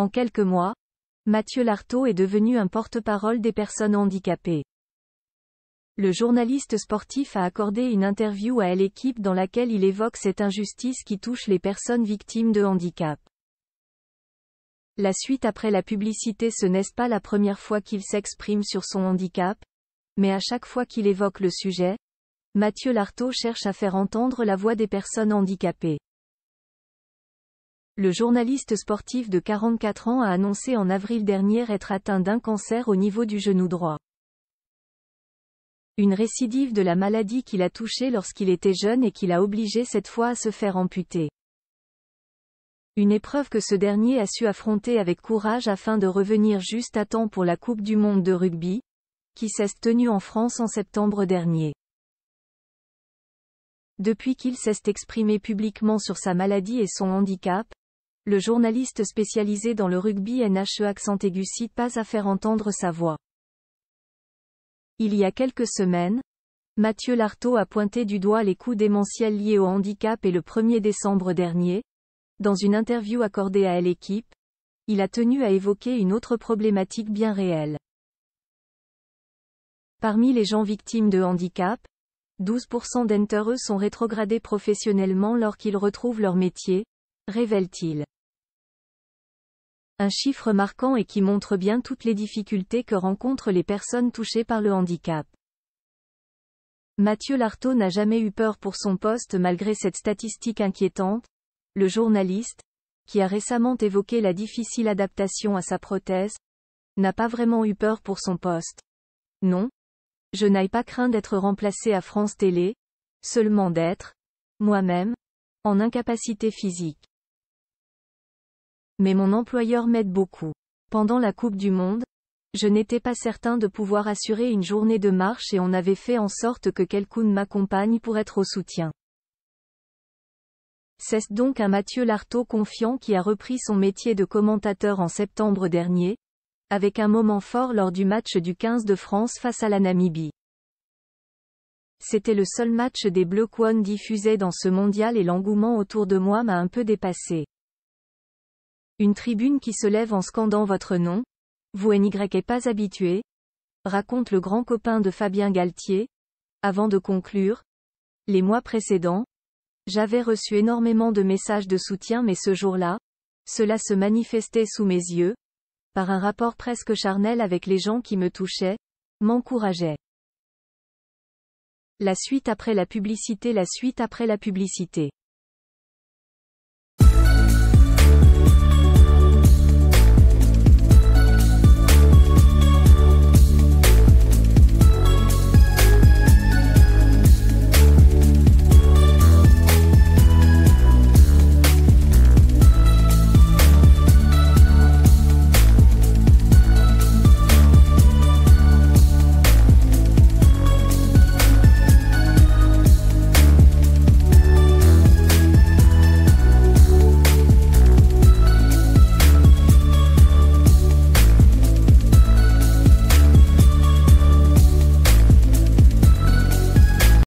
En quelques mois, Mathieu Lartaud est devenu un porte-parole des personnes handicapées. Le journaliste sportif a accordé une interview à l'équipe dans laquelle il évoque cette injustice qui touche les personnes victimes de handicap. La suite après la publicité ce n'est pas la première fois qu'il s'exprime sur son handicap, mais à chaque fois qu'il évoque le sujet, Mathieu Lartaud cherche à faire entendre la voix des personnes handicapées. Le journaliste sportif de 44 ans a annoncé en avril dernier être atteint d'un cancer au niveau du genou droit. Une récidive de la maladie qu'il a touchée lorsqu'il était jeune et qui l'a obligé cette fois à se faire amputer. Une épreuve que ce dernier a su affronter avec courage afin de revenir juste à temps pour la Coupe du Monde de rugby, qui s'est tenue en France en septembre dernier. Depuis qu'il s'est exprimé publiquement sur sa maladie et son handicap, le journaliste spécialisé dans le rugby NHE accent aigu cite pas à faire entendre sa voix. Il y a quelques semaines, Mathieu Lartaud a pointé du doigt les coups démentiels liés au handicap et le 1er décembre dernier, dans une interview accordée à l'équipe, il a tenu à évoquer une autre problématique bien réelle. Parmi les gens victimes de handicap, 12% d'entre eux sont rétrogradés professionnellement lorsqu'ils retrouvent leur métier, révèle-t-il. Un chiffre marquant et qui montre bien toutes les difficultés que rencontrent les personnes touchées par le handicap. Mathieu Lartaud n'a jamais eu peur pour son poste malgré cette statistique inquiétante. Le journaliste, qui a récemment évoqué la difficile adaptation à sa prothèse, n'a pas vraiment eu peur pour son poste. Non. Je n'ai pas craint d'être remplacé à France Télé, seulement d'être, moi-même, en incapacité physique. Mais mon employeur m'aide beaucoup. Pendant la Coupe du Monde, je n'étais pas certain de pouvoir assurer une journée de marche et on avait fait en sorte que quelqu'un m'accompagne pour être au soutien. C'est donc un Mathieu Lartaud confiant qui a repris son métier de commentateur en septembre dernier, avec un moment fort lors du match du 15 de France face à la Namibie. C'était le seul match des Bleus qu'on diffusé dans ce mondial et l'engouement autour de moi m'a un peu dépassé. Une tribune qui se lève en scandant votre nom Vous n'y est pas habitué raconte le grand copain de Fabien Galtier. Avant de conclure, les mois précédents, j'avais reçu énormément de messages de soutien mais ce jour-là, cela se manifestait sous mes yeux, par un rapport presque charnel avec les gens qui me touchaient, m'encourageaient. La suite après la publicité La suite après la publicité